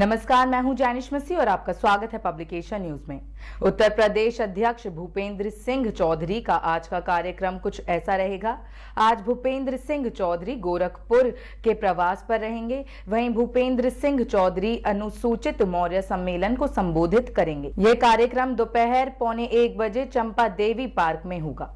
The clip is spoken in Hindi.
नमस्कार मैं हूं जैनिश मसीह और आपका स्वागत है पब्लिकेशन न्यूज में उत्तर प्रदेश अध्यक्ष भूपेंद्र सिंह चौधरी का आज का कार्यक्रम कुछ ऐसा रहेगा आज भूपेंद्र सिंह चौधरी गोरखपुर के प्रवास पर रहेंगे वहीं भूपेंद्र सिंह चौधरी अनुसूचित मौर्य सम्मेलन को संबोधित करेंगे ये कार्यक्रम दोपहर पौने एक बजे चंपा देवी पार्क में होगा